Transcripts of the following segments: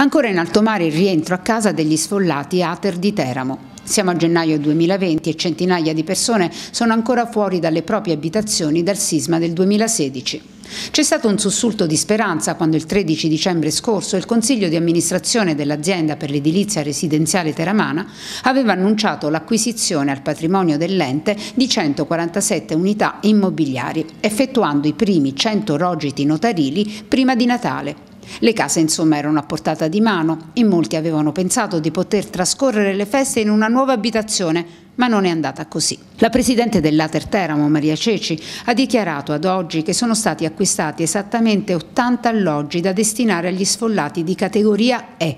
Ancora in alto mare il rientro a casa degli sfollati Ater di Teramo. Siamo a gennaio 2020 e centinaia di persone sono ancora fuori dalle proprie abitazioni dal sisma del 2016. C'è stato un sussulto di speranza quando il 13 dicembre scorso il Consiglio di amministrazione dell'azienda per l'edilizia residenziale Teramana aveva annunciato l'acquisizione al patrimonio dell'ente di 147 unità immobiliari, effettuando i primi 100 rogiti notarili prima di Natale. Le case insomma erano a portata di mano e molti avevano pensato di poter trascorrere le feste in una nuova abitazione, ma non è andata così. La presidente dell'Ater Teramo, Maria Ceci, ha dichiarato ad oggi che sono stati acquistati esattamente 80 alloggi da destinare agli sfollati di categoria E,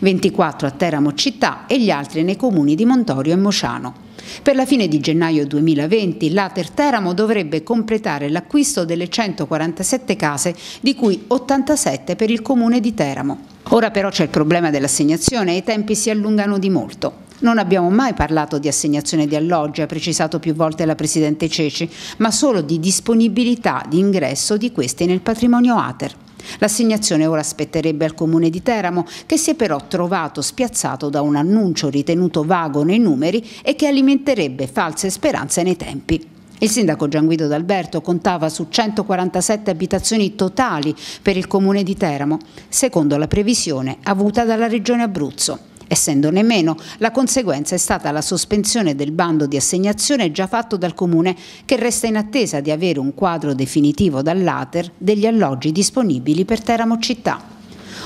24 a Teramo città e gli altri nei comuni di Montorio e Mociano. Per la fine di gennaio 2020 l'Ater Teramo dovrebbe completare l'acquisto delle 147 case, di cui 87 per il comune di Teramo. Ora però c'è il problema dell'assegnazione e i tempi si allungano di molto. Non abbiamo mai parlato di assegnazione di alloggi, ha precisato più volte la Presidente Ceci, ma solo di disponibilità di ingresso di questi nel patrimonio ATER. L'assegnazione ora spetterebbe al comune di Teramo, che si è però trovato spiazzato da un annuncio ritenuto vago nei numeri e che alimenterebbe false speranze nei tempi. Il sindaco Gianguido D'Alberto contava su 147 abitazioni totali per il comune di Teramo, secondo la previsione avuta dalla regione Abruzzo essendo nemmeno. La conseguenza è stata la sospensione del bando di assegnazione già fatto dal Comune che resta in attesa di avere un quadro definitivo dall'Ater degli alloggi disponibili per Teramo città.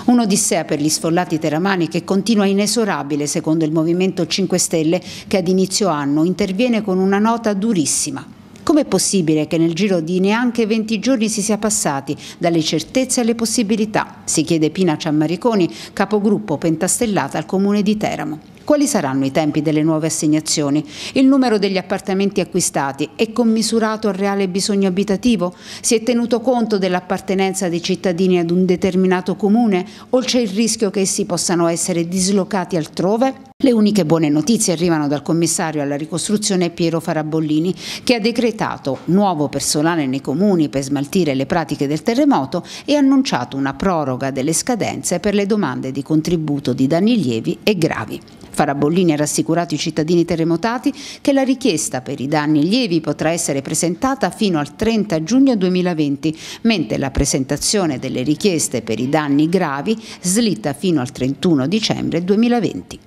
Un'odissea per gli sfollati teramani che continua inesorabile secondo il Movimento 5 Stelle che ad inizio anno interviene con una nota durissima. Com'è possibile che nel giro di neanche 20 giorni si sia passati dalle certezze alle possibilità? Si chiede Pina Ciammariconi, capogruppo pentastellata al comune di Teramo. Quali saranno i tempi delle nuove assegnazioni? Il numero degli appartamenti acquistati è commisurato al reale bisogno abitativo? Si è tenuto conto dell'appartenenza dei cittadini ad un determinato comune o c'è il rischio che essi possano essere dislocati altrove? Le uniche buone notizie arrivano dal commissario alla ricostruzione Piero Farabollini che ha decretato nuovo personale nei comuni per smaltire le pratiche del terremoto e annunciato una proroga delle scadenze per le domande di contributo di danni lievi e gravi. Farabollini ha rassicurato i cittadini terremotati che la richiesta per i danni lievi potrà essere presentata fino al 30 giugno 2020, mentre la presentazione delle richieste per i danni gravi slitta fino al 31 dicembre 2020.